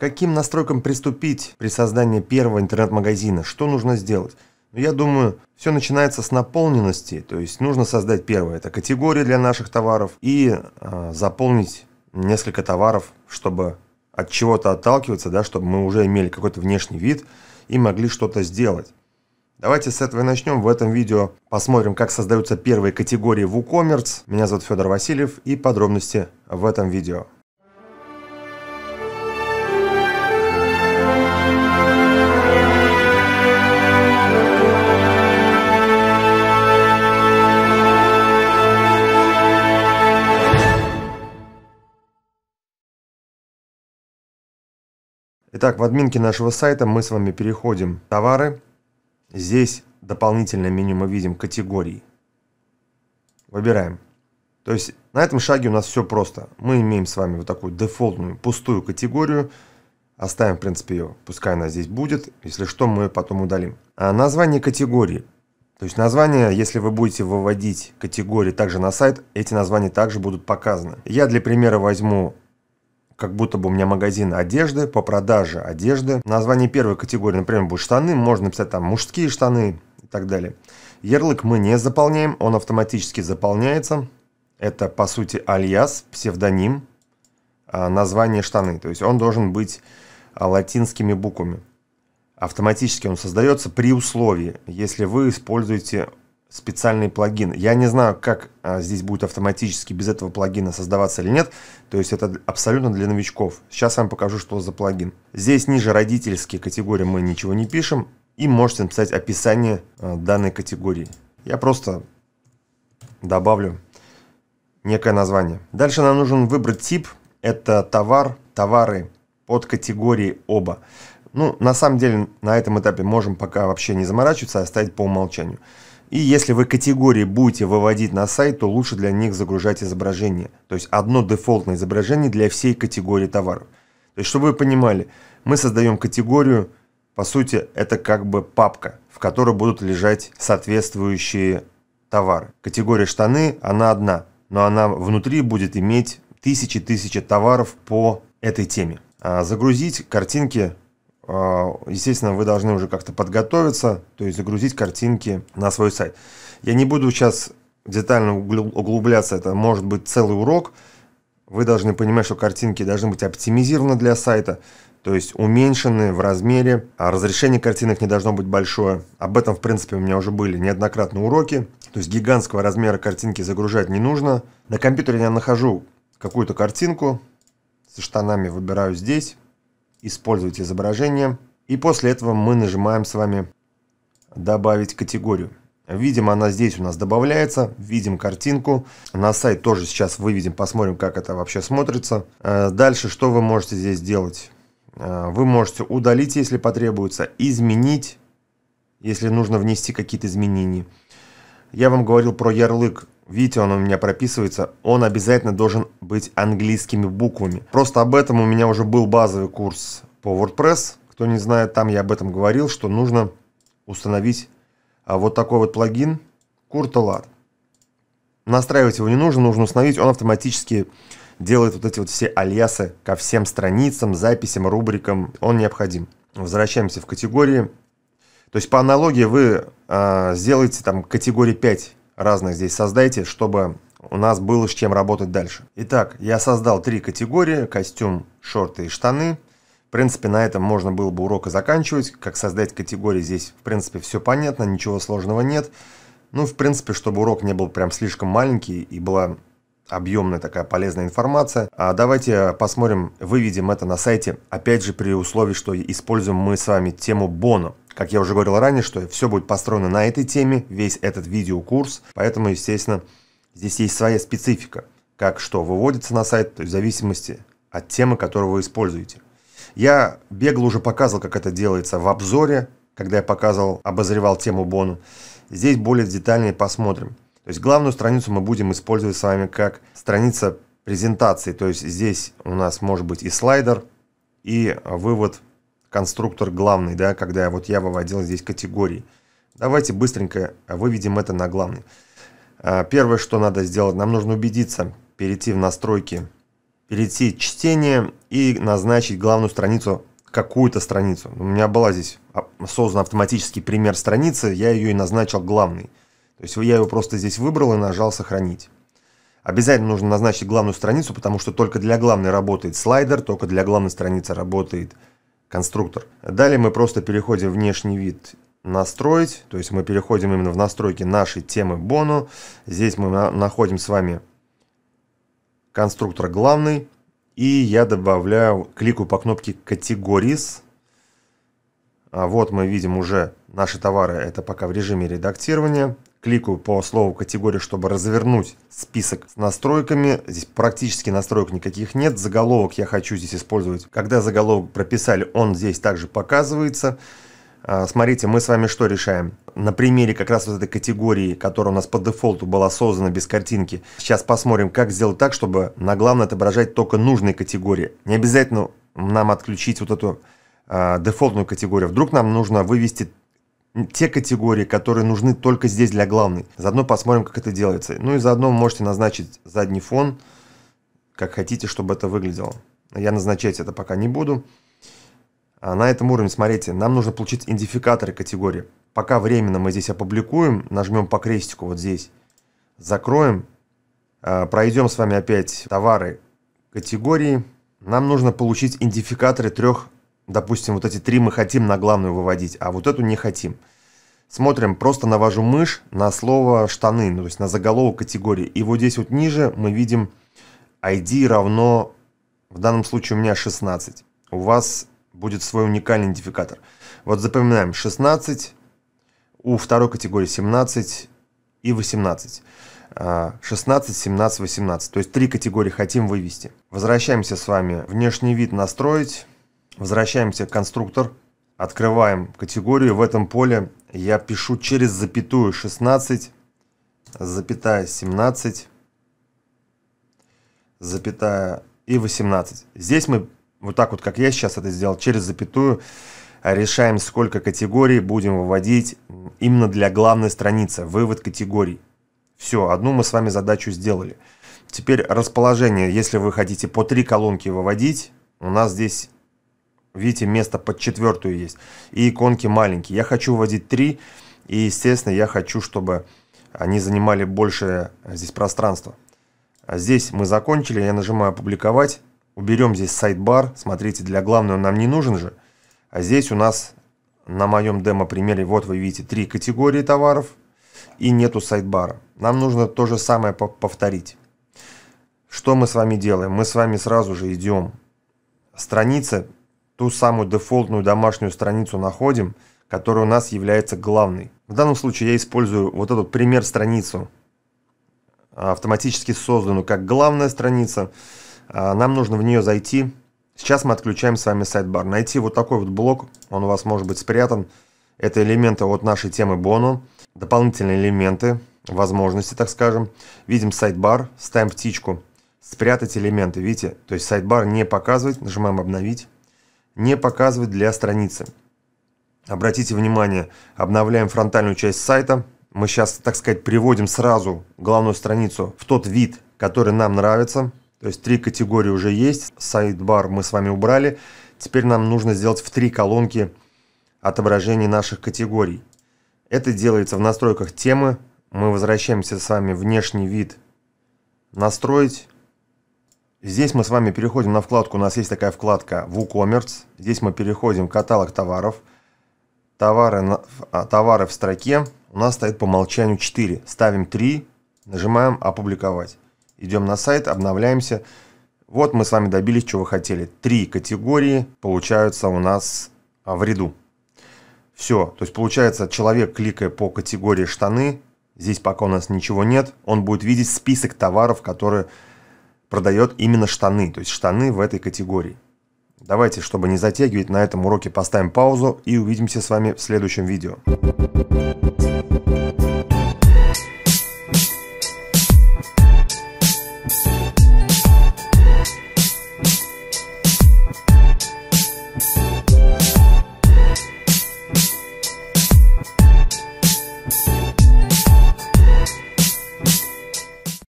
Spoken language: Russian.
каким настройкам приступить при создании первого интернет-магазина, что нужно сделать. Ну, я думаю, все начинается с наполненности, то есть нужно создать первое, это категорию для наших товаров и э, заполнить несколько товаров, чтобы от чего-то отталкиваться, да, чтобы мы уже имели какой-то внешний вид и могли что-то сделать. Давайте с этого и начнем. В этом видео посмотрим, как создаются первые категории в WooCommerce. Меня зовут Федор Васильев и подробности в этом видео. Итак, в админке нашего сайта мы с вами переходим «Товары». Здесь дополнительное меню мы видим «Категории». Выбираем. То есть на этом шаге у нас все просто. Мы имеем с вами вот такую дефолтную пустую категорию. Оставим, в принципе, ее. Пускай она здесь будет. Если что, мы ее потом удалим. А название категории. То есть название, если вы будете выводить категории также на сайт, эти названия также будут показаны. Я для примера возьму как будто бы у меня магазин одежды по продаже одежды. Название первой категории, например, будет штаны, можно написать там мужские штаны и так далее. Ярлык мы не заполняем, он автоматически заполняется. Это, по сути, альяс, псевдоним, а, название штаны. То есть он должен быть а, латинскими буквами автоматически он создается при условии, если вы используете специальный плагин. Я не знаю, как а, здесь будет автоматически без этого плагина создаваться или нет. То есть это абсолютно для новичков. Сейчас я вам покажу, что за плагин. Здесь ниже родительские категории мы ничего не пишем. И можете написать описание а, данной категории. Я просто добавлю некое название. Дальше нам нужен выбрать тип. Это товар, товары от категории оба. Ну, на самом деле, на этом этапе можем пока вообще не заморачиваться, а оставить по умолчанию. И если вы категории будете выводить на сайт, то лучше для них загружать изображение. То есть одно дефолтное изображение для всей категории товаров. То есть, чтобы вы понимали, мы создаем категорию, по сути, это как бы папка, в которой будут лежать соответствующие товары. Категория штаны, она одна, но она внутри будет иметь тысячи-тысячи товаров по этой теме. А загрузить картинки а, естественно, вы должны уже как-то подготовиться, то есть загрузить картинки на свой сайт. Я не буду сейчас детально углубляться, это может быть целый урок. Вы должны понимать, что картинки должны быть оптимизированы для сайта, то есть уменьшены в размере, а разрешение картинок не должно быть большое. Об этом, в принципе, у меня уже были неоднократно уроки. То есть гигантского размера картинки загружать не нужно. На компьютере я нахожу какую-то картинку, со штанами выбираю здесь использовать изображение, и после этого мы нажимаем с вами «Добавить категорию». Видим, она здесь у нас добавляется, видим картинку. На сайт тоже сейчас выведем, посмотрим, как это вообще смотрится. Э, дальше, что вы можете здесь делать? Э, вы можете удалить, если потребуется, изменить, если нужно внести какие-то изменения. Я вам говорил про ярлык видите, он у меня прописывается, он обязательно должен быть английскими буквами. Просто об этом у меня уже был базовый курс по WordPress. Кто не знает, там я об этом говорил, что нужно установить а, вот такой вот плагин Curtalat. Настраивать его не нужно, нужно установить, он автоматически делает вот эти вот все альясы ко всем страницам, записям, рубрикам. Он необходим. Возвращаемся в категории. То есть по аналогии вы э, сделаете там категории 5 разных здесь создайте, чтобы у нас было с чем работать дальше. Итак, я создал три категории, костюм, шорты и штаны. В принципе, на этом можно было бы урок и заканчивать. Как создать категории здесь, в принципе, все понятно, ничего сложного нет. Ну, в принципе, чтобы урок не был прям слишком маленький и была объемная такая полезная информация. А давайте посмотрим, выведем это на сайте, опять же при условии, что используем мы с вами тему Бона. Как я уже говорил ранее, что все будет построено на этой теме, весь этот видеокурс, поэтому, естественно, здесь есть своя специфика, как что выводится на сайт, то есть в зависимости от темы, которую вы используете. Я бегло уже показывал, как это делается в обзоре, когда я показывал, обозревал тему Бону. Здесь более детально и посмотрим. То есть главную страницу мы будем использовать с вами как страница презентации. То есть здесь у нас может быть и слайдер, и вывод конструктор главный, да, когда вот я выводил здесь категории. Давайте быстренько выведем это на главный. А, первое, что надо сделать, нам нужно убедиться, перейти в настройки, перейти чтение и назначить главную страницу, какую-то страницу. У меня была здесь а, создан автоматический пример страницы, я ее и назначил главный. То есть я его просто здесь выбрал и нажал «Сохранить». Обязательно нужно назначить главную страницу, потому что только для главной работает слайдер, только для главной страницы работает конструктор. Далее мы просто переходим в внешний вид настроить, то есть мы переходим именно в настройки нашей темы бону. Здесь мы находим с вами конструктор главный, и я добавляю, кликаю по кнопке категориз. А вот мы видим уже наши товары, это пока в режиме редактирования кликаю по слову категории, чтобы развернуть список с настройками. Здесь практически настроек никаких нет. Заголовок я хочу здесь использовать. Когда заголовок прописали, он здесь также показывается. А, смотрите, мы с вами что решаем? На примере как раз вот этой категории, которая у нас по дефолту была создана без картинки. Сейчас посмотрим, как сделать так, чтобы на главное отображать только нужные категории. Не обязательно нам отключить вот эту э, дефолтную категорию. Вдруг нам нужно вывести те категории, которые нужны только здесь для главной. Заодно посмотрим, как это делается. Ну и заодно можете назначить задний фон, как хотите, чтобы это выглядело. Я назначать это пока не буду. А на этом уровне, смотрите, нам нужно получить идентификаторы категории. Пока временно мы здесь опубликуем, нажмем по крестику вот здесь, закроем, а, пройдем с вами опять товары категории. Нам нужно получить идентификаторы трех Допустим, вот эти три мы хотим на главную выводить, а вот эту не хотим. Смотрим, просто навожу мышь на слово штаны, ну, то есть на заголовок категории. И вот здесь вот ниже мы видим ID равно, в данном случае у меня 16. У вас будет свой уникальный идентификатор. Вот запоминаем 16, у второй категории 17 и 18. 16, 17, 18. То есть три категории хотим вывести. Возвращаемся с вами. Внешний вид настроить. Возвращаемся к конструктор. Открываем категорию. В этом поле я пишу через запятую 16, запятая 17, запятая и 18. Здесь мы, вот так вот, как я сейчас это сделал, через запятую решаем, сколько категорий будем выводить именно для главной страницы. Вывод категорий. Все, одну мы с вами задачу сделали. Теперь расположение. Если вы хотите по три колонки выводить, у нас здесь Видите, место под четвертую есть. И иконки маленькие. Я хочу вводить три. И, естественно, я хочу, чтобы они занимали больше э, здесь пространства. А здесь мы закончили. Я нажимаю «Опубликовать». Уберем здесь сайт-бар. Смотрите, для главного нам не нужен же. А здесь у нас на моем демо-примере, вот вы видите, три категории товаров и нету сайт-бара. Нам нужно то же самое повторить. Что мы с вами делаем? Мы с вами сразу же идем. Страница ту самую дефолтную домашнюю страницу находим, которая у нас является главной. В данном случае я использую вот этот пример страницу, автоматически созданную как главная страница. А, нам нужно в нее зайти. Сейчас мы отключаем с вами сайт-бар. Найти вот такой вот блок, он у вас может быть спрятан. Это элементы от нашей темы Бону, дополнительные элементы, возможности, так скажем. Видим сайт-бар, ставим птичку, спрятать элементы, видите? То есть сайт-бар не показывать, нажимаем обновить не показывать для страницы. Обратите внимание, обновляем фронтальную часть сайта. Мы сейчас, так сказать, приводим сразу главную страницу в тот вид, который нам нравится. То есть три категории уже есть. Сайт-бар мы с вами убрали. Теперь нам нужно сделать в три колонки отображение наших категорий. Это делается в настройках темы. Мы возвращаемся с вами в внешний вид. Настроить. Здесь мы с вами переходим на вкладку, у нас есть такая вкладка WooCommerce. Здесь мы переходим в каталог товаров. Товары, а, товары в строке у нас стоит по умолчанию 4. Ставим 3, нажимаем «Опубликовать». Идем на сайт, обновляемся. Вот мы с вами добились, чего вы хотели. Три категории получаются у нас а, в ряду. Все, то есть получается человек, кликая по категории штаны, здесь пока у нас ничего нет, он будет видеть список товаров, которые продает именно штаны, то есть штаны в этой категории. Давайте, чтобы не затягивать, на этом уроке поставим паузу и увидимся с вами в следующем видео.